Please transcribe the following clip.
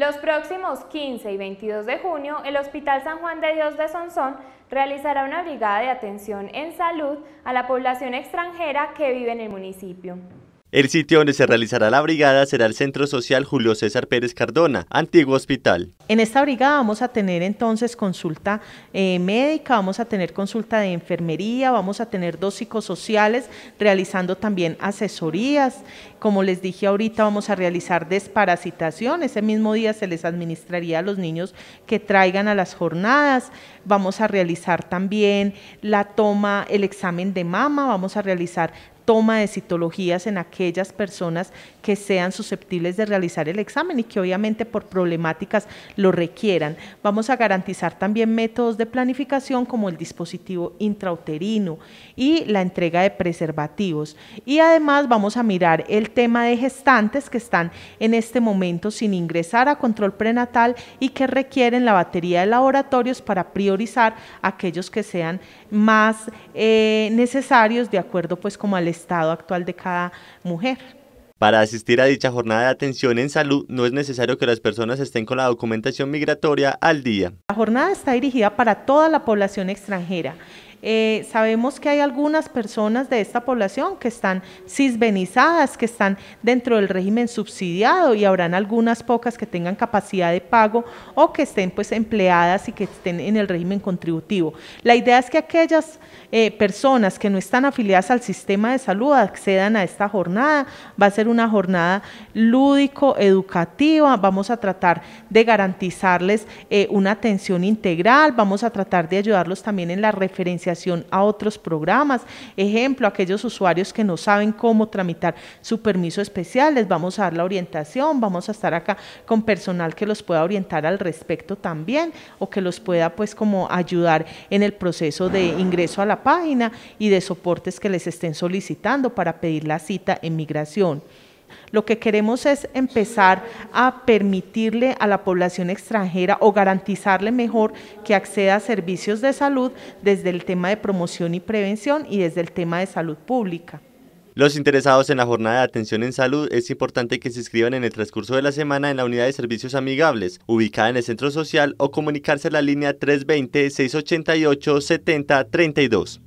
Los próximos 15 y 22 de junio, el Hospital San Juan de Dios de Sonsón realizará una brigada de atención en salud a la población extranjera que vive en el municipio. El sitio donde se realizará la brigada será el Centro Social Julio César Pérez Cardona, antiguo hospital. En esta brigada vamos a tener entonces consulta eh, médica, vamos a tener consulta de enfermería, vamos a tener dos psicosociales realizando también asesorías. Como les dije ahorita, vamos a realizar desparasitación. Ese mismo día se les administraría a los niños que traigan a las jornadas. Vamos a realizar también la toma, el examen de mama, vamos a realizar toma de citologías en aquellas personas que sean susceptibles de realizar el examen y que obviamente por problemáticas lo requieran. Vamos a garantizar también métodos de planificación como el dispositivo intrauterino y la entrega de preservativos. Y además vamos a mirar el tema de gestantes que están en este momento sin ingresar a control prenatal y que requieren la batería de laboratorios para priorizar aquellos que sean más eh, necesarios de acuerdo pues como al estado actual de cada mujer. Para asistir a dicha jornada de atención en salud no es necesario que las personas estén con la documentación migratoria al día. La jornada está dirigida para toda la población extranjera. Eh, sabemos que hay algunas personas de esta población que están cisbenizadas, que están dentro del régimen subsidiado y habrán algunas pocas que tengan capacidad de pago o que estén pues empleadas y que estén en el régimen contributivo. La idea es que aquellas eh, personas que no están afiliadas al sistema de salud accedan a esta jornada. Va a ser una jornada lúdico, educativa. Vamos a tratar de garantizarles eh, una atención integral. Vamos a tratar de ayudarlos también en la referencia a otros programas. Ejemplo, aquellos usuarios que no saben cómo tramitar su permiso especial, les vamos a dar la orientación, vamos a estar acá con personal que los pueda orientar al respecto también o que los pueda pues como ayudar en el proceso de ingreso a la página y de soportes que les estén solicitando para pedir la cita en migración. Lo que queremos es empezar a permitirle a la población extranjera o garantizarle mejor que acceda a servicios de salud desde el tema de promoción y prevención y desde el tema de salud pública. Los interesados en la jornada de atención en salud es importante que se inscriban en el transcurso de la semana en la unidad de servicios amigables, ubicada en el centro social o comunicarse a la línea 320-688-7032.